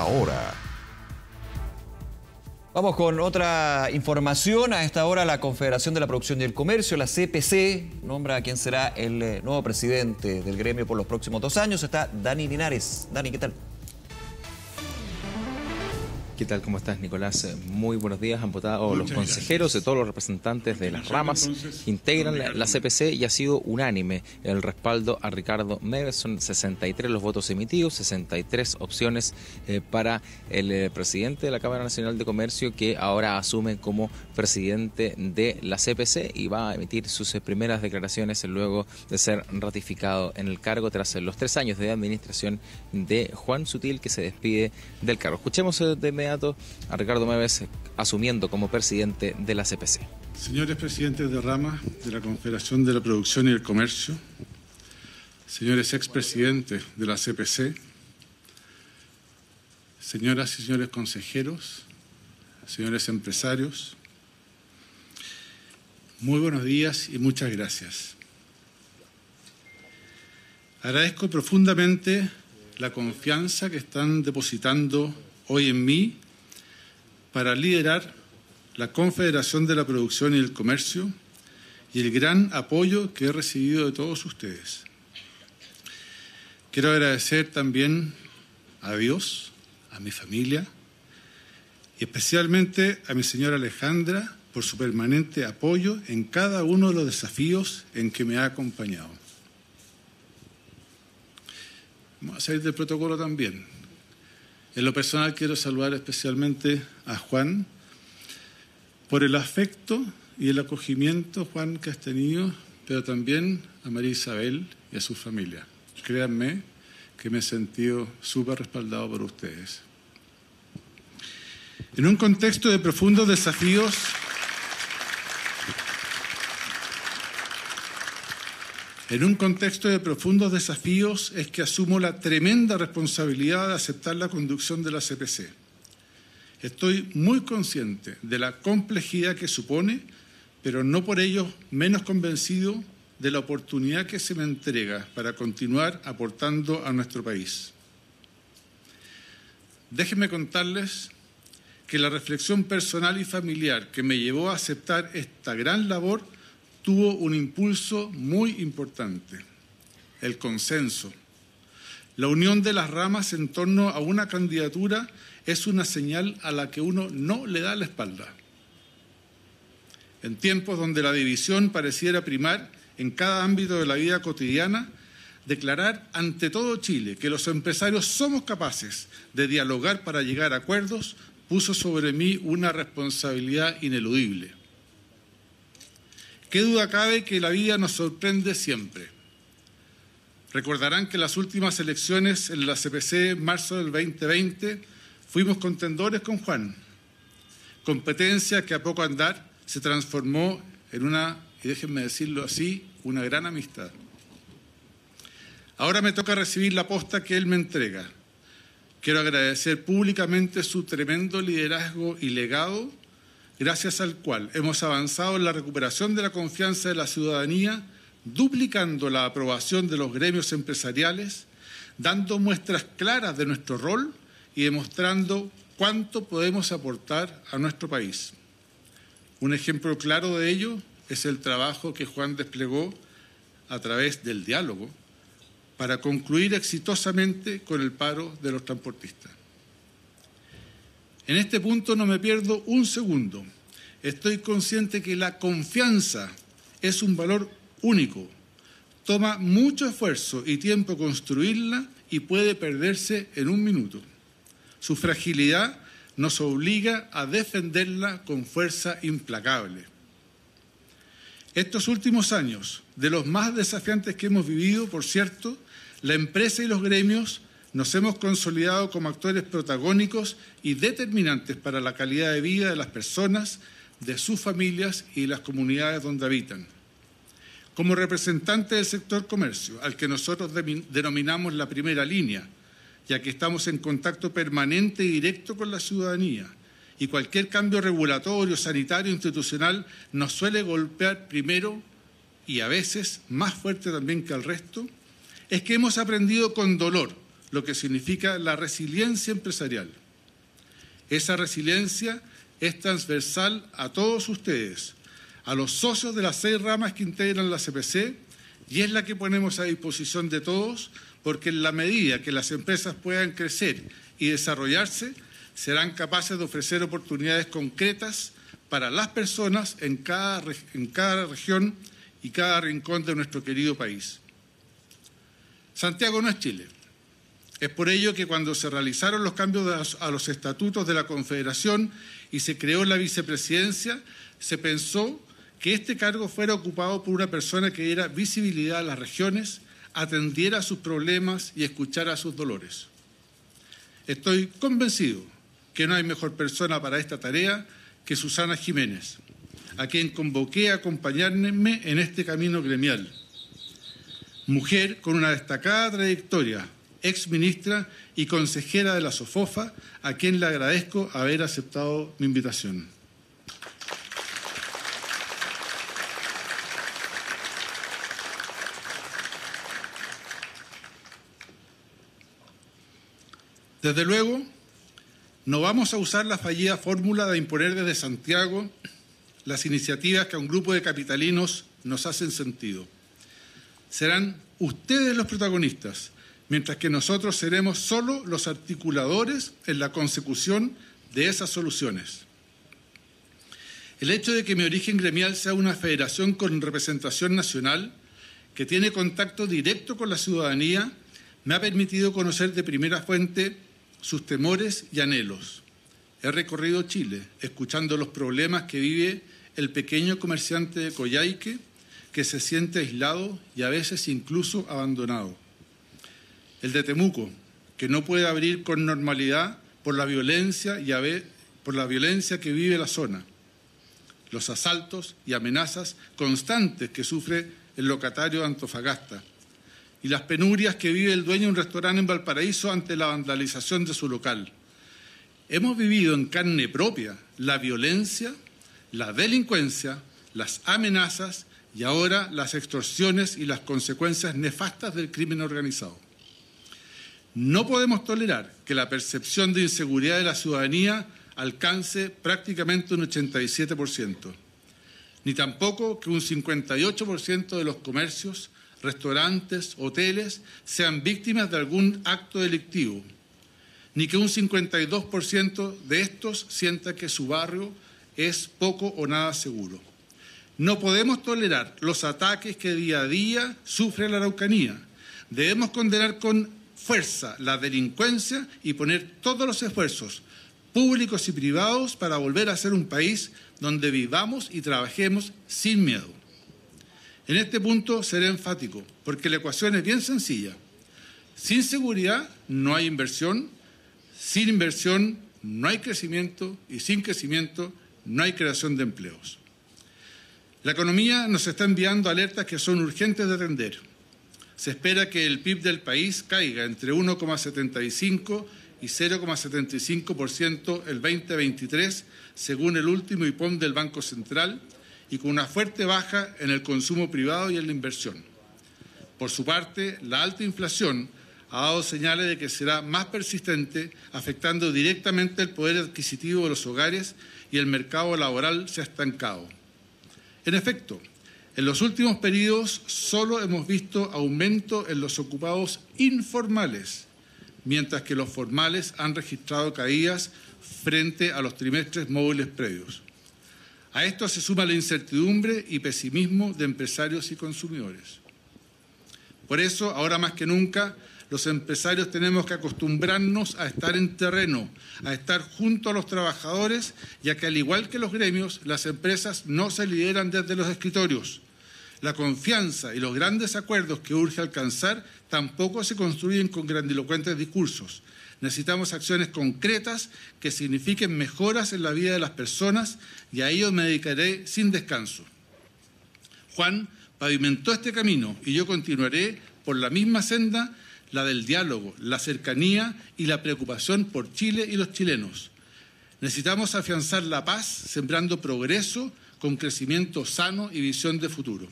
ahora. Vamos con otra información. A esta hora la Confederación de la Producción y el Comercio, la CPC, nombra a quien será el eh, nuevo presidente del gremio por los próximos dos años. Está Dani Linares. Dani, ¿qué tal? ¿Qué tal? ¿Cómo estás, Nicolás? Eh, muy buenos días. Han votado los consejeros de todos los representantes de las ramas que integran la, CPC y ha sido unánime el respaldo a Ricardo Son 63 los votos emitidos, 63 opciones eh, para el eh, presidente de la Cámara Nacional de Comercio que ahora asume como presidente de la CPC y va a emitir sus primeras declaraciones luego de ser ratificado en el cargo tras los tres años de administración de Juan Sutil que se despide del cargo. Escuchemos de a Ricardo Meves asumiendo como presidente de la CPC. Señores presidentes de Rama... de la Confederación de la Producción y el Comercio, señores expresidentes de la CPC, señoras y señores consejeros, señores empresarios, muy buenos días y muchas gracias. Agradezco profundamente la confianza que están depositando hoy en mí para liderar la Confederación de la Producción y el Comercio y el gran apoyo que he recibido de todos ustedes. Quiero agradecer también a Dios, a mi familia y especialmente a mi señora Alejandra por su permanente apoyo en cada uno de los desafíos en que me ha acompañado. Vamos a salir del protocolo también. En lo personal quiero saludar especialmente a Juan por el afecto y el acogimiento, Juan, que has tenido, pero también a María Isabel y a su familia. Créanme que me he sentido súper respaldado por ustedes. En un contexto de profundos desafíos En un contexto de profundos desafíos es que asumo la tremenda responsabilidad de aceptar la conducción de la CPC. Estoy muy consciente de la complejidad que supone, pero no por ello menos convencido de la oportunidad que se me entrega para continuar aportando a nuestro país. Déjenme contarles que la reflexión personal y familiar que me llevó a aceptar esta gran labor tuvo un impulso muy importante, el consenso. La unión de las ramas en torno a una candidatura es una señal a la que uno no le da la espalda. En tiempos donde la división pareciera primar en cada ámbito de la vida cotidiana, declarar ante todo Chile que los empresarios somos capaces de dialogar para llegar a acuerdos puso sobre mí una responsabilidad ineludible. Qué duda cabe que la vida nos sorprende siempre. Recordarán que en las últimas elecciones en la CPC, marzo del 2020, fuimos contendores con Juan. Competencia que a poco andar se transformó en una, y déjenme decirlo así, una gran amistad. Ahora me toca recibir la posta que él me entrega. Quiero agradecer públicamente su tremendo liderazgo y legado gracias al cual hemos avanzado en la recuperación de la confianza de la ciudadanía, duplicando la aprobación de los gremios empresariales, dando muestras claras de nuestro rol y demostrando cuánto podemos aportar a nuestro país. Un ejemplo claro de ello es el trabajo que Juan desplegó a través del diálogo para concluir exitosamente con el paro de los transportistas. En este punto no me pierdo un segundo. Estoy consciente que la confianza es un valor único. Toma mucho esfuerzo y tiempo construirla y puede perderse en un minuto. Su fragilidad nos obliga a defenderla con fuerza implacable. Estos últimos años, de los más desafiantes que hemos vivido, por cierto, la empresa y los gremios nos hemos consolidado como actores protagónicos y determinantes para la calidad de vida de las personas, de sus familias y las comunidades donde habitan. Como representante del sector comercio, al que nosotros denominamos la primera línea, ya que estamos en contacto permanente y directo con la ciudadanía, y cualquier cambio regulatorio, sanitario, institucional nos suele golpear primero y a veces más fuerte también que al resto, es que hemos aprendido con dolor lo que significa la resiliencia empresarial. Esa resiliencia es transversal a todos ustedes, a los socios de las seis ramas que integran la CPC y es la que ponemos a disposición de todos porque en la medida que las empresas puedan crecer y desarrollarse, serán capaces de ofrecer oportunidades concretas para las personas en cada, en cada región y cada rincón de nuestro querido país. Santiago no es Chile, es por ello que cuando se realizaron los cambios a los estatutos de la Confederación y se creó la vicepresidencia, se pensó que este cargo fuera ocupado por una persona que diera visibilidad a las regiones, atendiera a sus problemas y escuchara sus dolores. Estoy convencido que no hay mejor persona para esta tarea que Susana Jiménez, a quien convoqué a acompañarme en este camino gremial. Mujer con una destacada trayectoria, ex ministra y consejera de la SOFOFA, a quien le agradezco haber aceptado mi invitación. Desde luego, no vamos a usar la fallida fórmula de imponer desde Santiago las iniciativas que a un grupo de capitalinos nos hacen sentido. Serán ustedes los protagonistas mientras que nosotros seremos solo los articuladores en la consecución de esas soluciones. El hecho de que mi origen gremial sea una federación con representación nacional, que tiene contacto directo con la ciudadanía, me ha permitido conocer de primera fuente sus temores y anhelos. He recorrido Chile, escuchando los problemas que vive el pequeño comerciante de Coyhaique, que se siente aislado y a veces incluso abandonado el de Temuco, que no puede abrir con normalidad por la violencia por la violencia que vive la zona, los asaltos y amenazas constantes que sufre el locatario de Antofagasta y las penurias que vive el dueño de un restaurante en Valparaíso ante la vandalización de su local. Hemos vivido en carne propia la violencia, la delincuencia, las amenazas y ahora las extorsiones y las consecuencias nefastas del crimen organizado. No podemos tolerar que la percepción de inseguridad de la ciudadanía alcance prácticamente un 87%, ni tampoco que un 58% de los comercios, restaurantes, hoteles sean víctimas de algún acto delictivo, ni que un 52% de estos sienta que su barrio es poco o nada seguro. No podemos tolerar los ataques que día a día sufre la Araucanía. Debemos condenar con fuerza la delincuencia y poner todos los esfuerzos públicos y privados para volver a ser un país donde vivamos y trabajemos sin miedo. En este punto seré enfático, porque la ecuación es bien sencilla. Sin seguridad no hay inversión, sin inversión no hay crecimiento y sin crecimiento no hay creación de empleos. La economía nos está enviando alertas que son urgentes de atender se espera que el PIB del país caiga entre 1,75 y 0,75% el 2023, según el último IPOM del Banco Central, y con una fuerte baja en el consumo privado y en la inversión. Por su parte, la alta inflación ha dado señales de que será más persistente, afectando directamente el poder adquisitivo de los hogares y el mercado laboral se ha estancado. En efecto, en los últimos periodos solo hemos visto aumento en los ocupados informales, mientras que los formales han registrado caídas frente a los trimestres móviles previos. A esto se suma la incertidumbre y pesimismo de empresarios y consumidores. Por eso, ahora más que nunca, los empresarios tenemos que acostumbrarnos a estar en terreno, a estar junto a los trabajadores, ya que al igual que los gremios, las empresas no se lideran desde los escritorios, la confianza y los grandes acuerdos que urge alcanzar tampoco se construyen con grandilocuentes discursos. Necesitamos acciones concretas que signifiquen mejoras en la vida de las personas y a ello me dedicaré sin descanso. Juan pavimentó este camino y yo continuaré por la misma senda, la del diálogo, la cercanía y la preocupación por Chile y los chilenos. Necesitamos afianzar la paz, sembrando progreso con crecimiento sano y visión de futuro.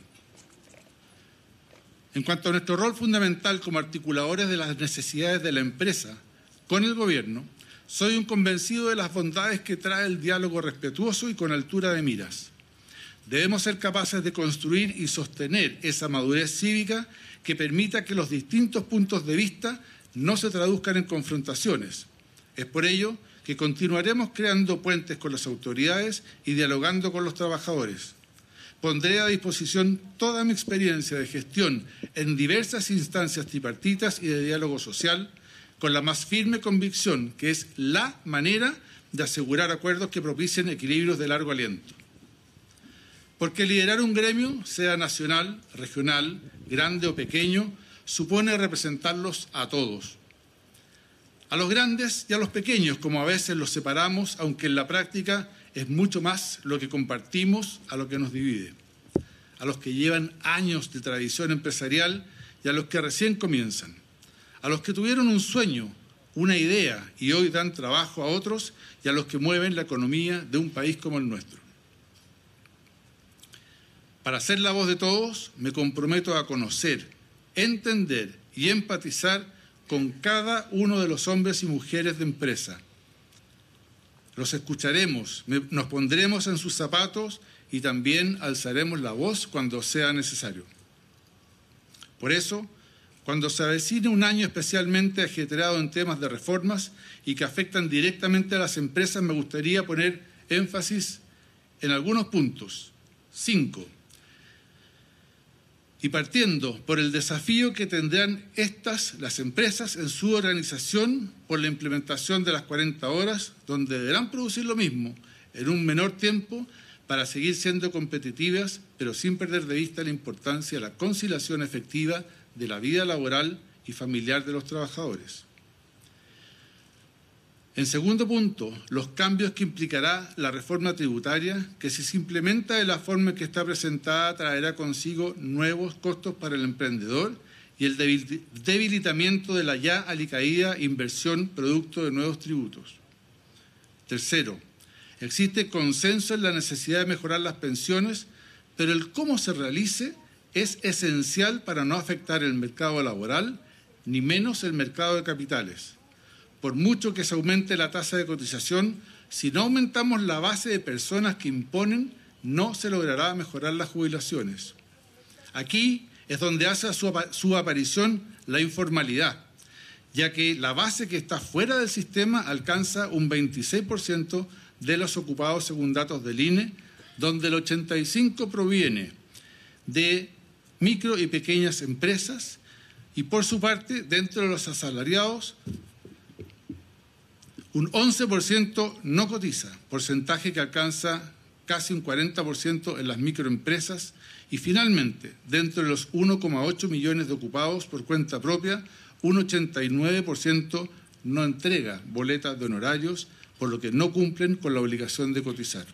En cuanto a nuestro rol fundamental como articuladores de las necesidades de la empresa con el gobierno, soy un convencido de las bondades que trae el diálogo respetuoso y con altura de miras. Debemos ser capaces de construir y sostener esa madurez cívica que permita que los distintos puntos de vista no se traduzcan en confrontaciones. Es por ello que continuaremos creando puentes con las autoridades y dialogando con los trabajadores pondré a disposición toda mi experiencia de gestión en diversas instancias tripartitas y de diálogo social, con la más firme convicción que es la manera de asegurar acuerdos que propicien equilibrios de largo aliento. Porque liderar un gremio, sea nacional, regional, grande o pequeño, supone representarlos a todos. A los grandes y a los pequeños, como a veces los separamos, aunque en la práctica es mucho más lo que compartimos a lo que nos divide, a los que llevan años de tradición empresarial y a los que recién comienzan, a los que tuvieron un sueño, una idea y hoy dan trabajo a otros y a los que mueven la economía de un país como el nuestro. Para ser la voz de todos, me comprometo a conocer, entender y empatizar con cada uno de los hombres y mujeres de empresa los escucharemos, nos pondremos en sus zapatos y también alzaremos la voz cuando sea necesario. Por eso, cuando se avecine un año especialmente agitado en temas de reformas y que afectan directamente a las empresas, me gustaría poner énfasis en algunos puntos. Cinco y partiendo por el desafío que tendrán estas, las empresas, en su organización por la implementación de las 40 horas, donde deberán producir lo mismo en un menor tiempo para seguir siendo competitivas, pero sin perder de vista la importancia de la conciliación efectiva de la vida laboral y familiar de los trabajadores. En segundo punto, los cambios que implicará la reforma tributaria, que si se implementa de la forma en que está presentada, traerá consigo nuevos costos para el emprendedor y el debilitamiento de la ya alicaída inversión producto de nuevos tributos. Tercero, existe consenso en la necesidad de mejorar las pensiones, pero el cómo se realice es esencial para no afectar el mercado laboral, ni menos el mercado de capitales. Por mucho que se aumente la tasa de cotización, si no aumentamos la base de personas que imponen, no se logrará mejorar las jubilaciones. Aquí es donde hace su, aparición la informalidad, ya que la base que está fuera del sistema alcanza un 26% de los ocupados según datos del INE, donde el 85% proviene de micro y pequeñas empresas y por su parte, dentro de los asalariados, un 11% no cotiza, porcentaje que alcanza casi un 40% en las microempresas y finalmente, dentro de los 1,8 millones de ocupados por cuenta propia, un 89% no entrega boletas de honorarios, por lo que no cumplen con la obligación de cotizar.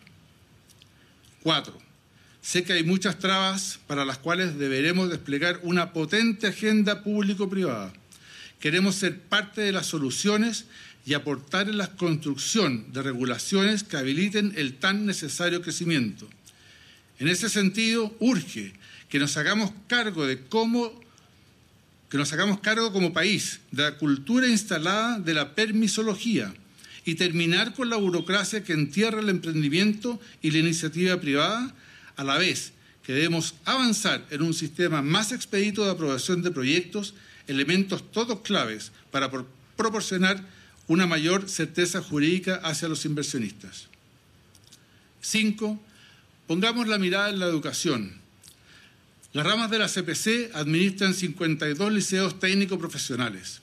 Cuatro, Sé que hay muchas trabas para las cuales deberemos desplegar una potente agenda público-privada. Queremos ser parte de las soluciones y aportar en la construcción de regulaciones que habiliten el tan necesario crecimiento. En ese sentido, urge que nos hagamos cargo de cómo que nos hagamos cargo como país de la cultura instalada de la permisología y terminar con la burocracia que entierra el emprendimiento y la iniciativa privada, a la vez que debemos avanzar en un sistema más expedito de aprobación de proyectos, elementos todos claves para proporcionar una mayor certeza jurídica hacia los inversionistas. Cinco, Pongamos la mirada en la educación. Las ramas de la CPC administran 52 liceos técnico profesionales.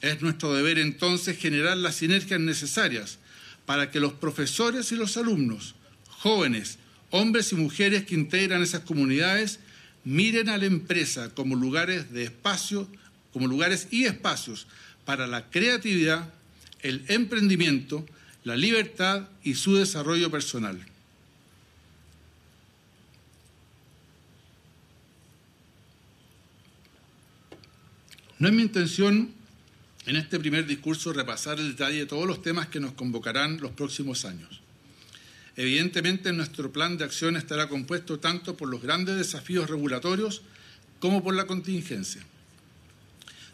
Es nuestro deber entonces generar las sinergias necesarias para que los profesores y los alumnos, jóvenes, hombres y mujeres que integran esas comunidades, miren a la empresa como lugares de espacio, como lugares y espacios para la creatividad, el emprendimiento, la libertad y su desarrollo personal. No es mi intención en este primer discurso repasar el detalle de todos los temas que nos convocarán los próximos años. Evidentemente nuestro plan de acción estará compuesto tanto por los grandes desafíos regulatorios como por la contingencia.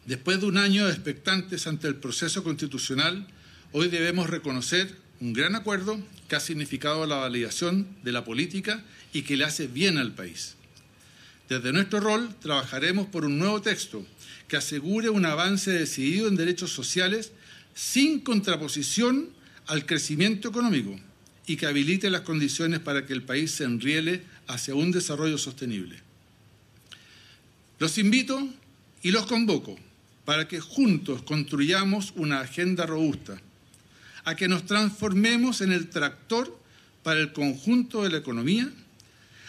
Después de un año de expectantes ante el proceso constitucional, hoy debemos reconocer un gran acuerdo que ha significado la validación de la política y que le hace bien al país. Desde nuestro rol trabajaremos por un nuevo texto que asegure un avance decidido en derechos sociales sin contraposición al crecimiento económico y que habilite las condiciones para que el país se enriele hacia un desarrollo sostenible. Los invito y los convoco para que juntos construyamos una agenda robusta, a que nos transformemos en el tractor para el conjunto de la economía,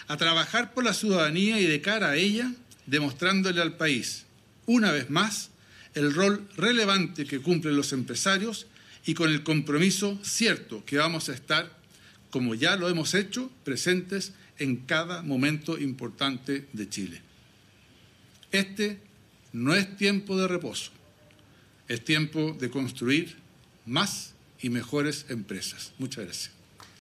a trabajar por la ciudadanía y de cara a ella, demostrándole al país, una vez más, el rol relevante que cumplen los empresarios y con el compromiso cierto que vamos a estar, como ya lo hemos hecho, presentes en cada momento importante de Chile. Este no es tiempo de reposo, es tiempo de construir más y mejores empresas. Muchas gracias.